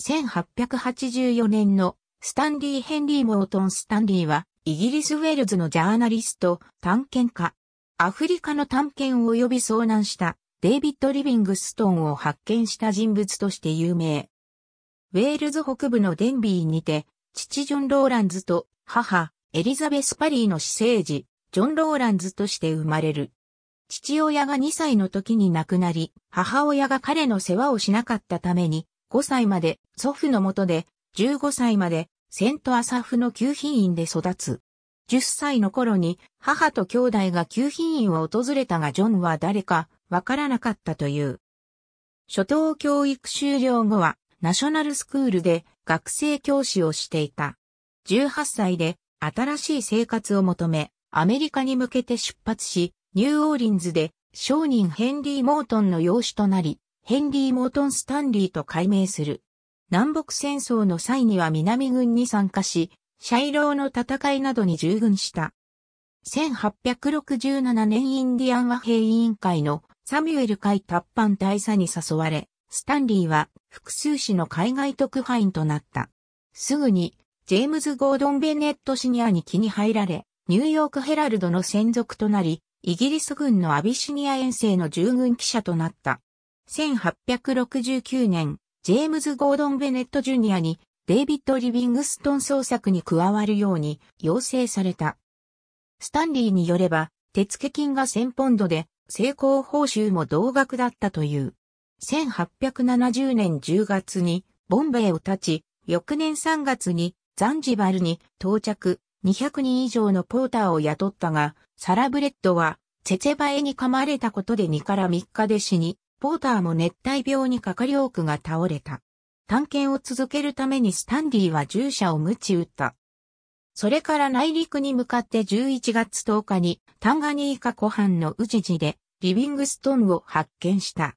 1884年のスタンリー・ヘンリー・モートン・スタンリーは、イギリス・ウェールズのジャーナリスト、探検家、アフリカの探検及び遭難したデイビッド・リビングストンを発見した人物として有名。ウェールズ北部のデンビーにて、父ジョン・ローランズと母、エリザベス・パリーの私生児、ジョン・ローランズとして生まれる。父親が2歳の時に亡くなり、母親が彼の世話をしなかったために、5歳まで祖父のもとで、15歳までセントアサフの旧品院で育つ。10歳の頃に母と兄弟が旧品院を訪れたがジョンは誰かわからなかったという。初等教育終了後はナショナルスクールで学生教師をしていた。18歳で新しい生活を求め、アメリカに向けて出発し、ニューオーリンズで商人ヘンリー・モートンの養子となり、ヘンリー・モートン・スタンリーと改名する。南北戦争の際には南軍に参加し、シャイローの戦いなどに従軍した。1867年インディアン和平委員会のサミュエル会達藩大佐に誘われ、スタンリーは複数市の海外特派員となった。すぐに、ジェームズ・ゴードン・ベネット・シニアに気に入られ、ニューヨーク・ヘラルドの専属となり、イギリス軍のアビシニア遠征の従軍記者となった。1869年、ジェームズ・ゴードン・ベネット・ジュニアにデイビッド・リビングストン捜索に加わるように要請された。スタンリーによれば、手付金が1000ポンドで、成功報酬も同額だったという。1870年10月にボンベイを立ち、翌年3月にザンジバルに到着、200人以上のポーターを雇ったが、サラブレッドは、チェチェバエに噛まれたことで2から3日で死に、ポーターも熱帯病にかかり多くが倒れた。探検を続けるためにスタンディは従者を鞭打った。それから内陸に向かって11月10日にタンガニーカ湖畔のウジジでリビングストンを発見した。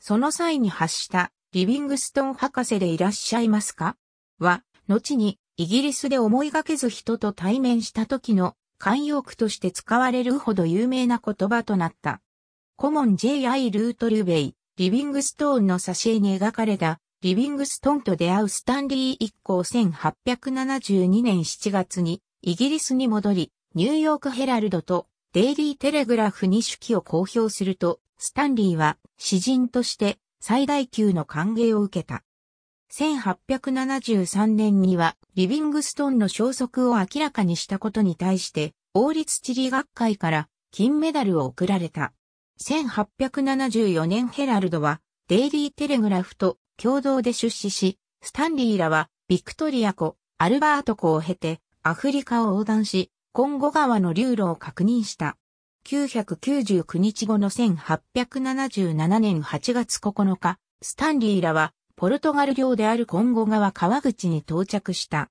その際に発したリビングストン博士でいらっしゃいますかは、後にイギリスで思いがけず人と対面した時の慣用句として使われるほど有名な言葉となった。コモン J.I. ルートルベイ、リビングストーンの挿絵に描かれた、リビングストーンと出会うスタンリー一行1872年7月に、イギリスに戻り、ニューヨークヘラルドとデイリーテレグラフに手記を公表すると、スタンリーは詩人として最大級の歓迎を受けた。1873年にはリビングストーンの消息を明らかにしたことに対して、王立地理学会から金メダルを贈られた。1874年ヘラルドはデイリーテレグラフと共同で出資し、スタンリーらはビクトリア湖、アルバート湖を経てアフリカを横断し、コンゴ川の流路を確認した。999日後の1877年8月9日、スタンリーらはポルトガル領であるコンゴ川川口に到着した。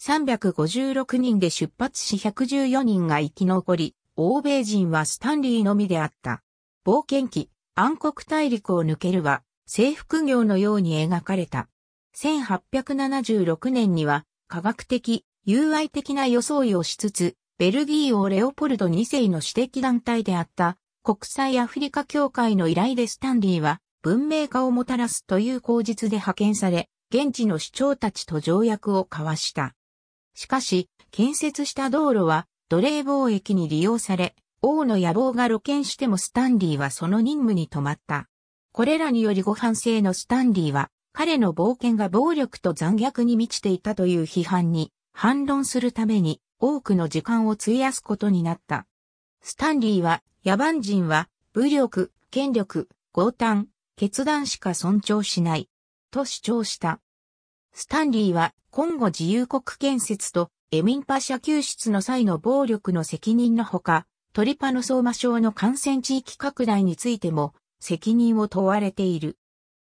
356人で出発し114人が生き残り、欧米人はスタンリーのみであった。冒険記、暗黒大陸を抜けるは、制服業のように描かれた。1876年には、科学的、友愛的な装いをしつつ、ベルギーをレオポルド2世の指摘団体であった国際アフリカ協会の依頼でスタンリーは文明化をもたらすという口実で派遣され、現地の市長たちと条約を交わした。しかし、建設した道路は奴隷貿易に利用され、王の野望が露見してもスタンリーはその任務に止まった。これらによりご反省のスタンリーは、彼の冒険が暴力と残虐に満ちていたという批判に反論するために多くの時間を費やすことになった。スタンリーは、野蛮人は武力、権力、強胆、決断しか尊重しない、と主張した。スタンリーは、今後自由国建設とエミンパ社救出の際の暴力の責任のほか、トリパノソーマ症の感染地域拡大についても責任を問われている。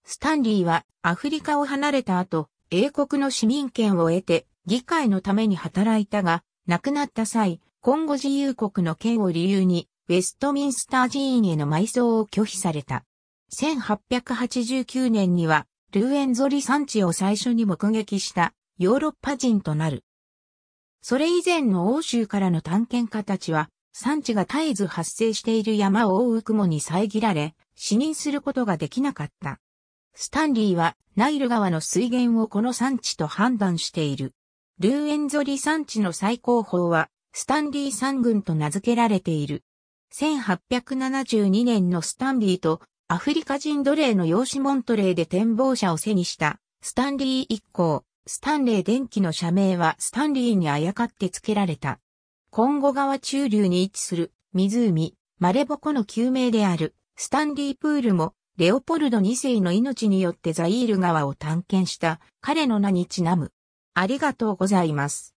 スタンリーはアフリカを離れた後、英国の市民権を得て議会のために働いたが、亡くなった際、今後自由国の権を理由に、ウェストミンスター寺院への埋葬を拒否された。1889年には、ルーエンゾリ産地を最初に目撃したヨーロッパ人となる。それ以前の欧州からの探検家たちは、産地が絶えず発生している山を覆う雲に遮られ、死にすることができなかった。スタンリーはナイル川の水源をこの産地と判断している。ルーエンゾリ産地の最高峰はスタンリー山群と名付けられている。1872年のスタンリーとアフリカ人奴隷の養子モントレーで展望者を背にしたスタンリー一行、スタンレー電気の社名はスタンリーにあやかって付けられた。コンゴ川中流に位置する湖、マレボコの救命であるスタンリープールもレオポルド2世の命によってザイール川を探検した彼の名にちなむ。ありがとうございます。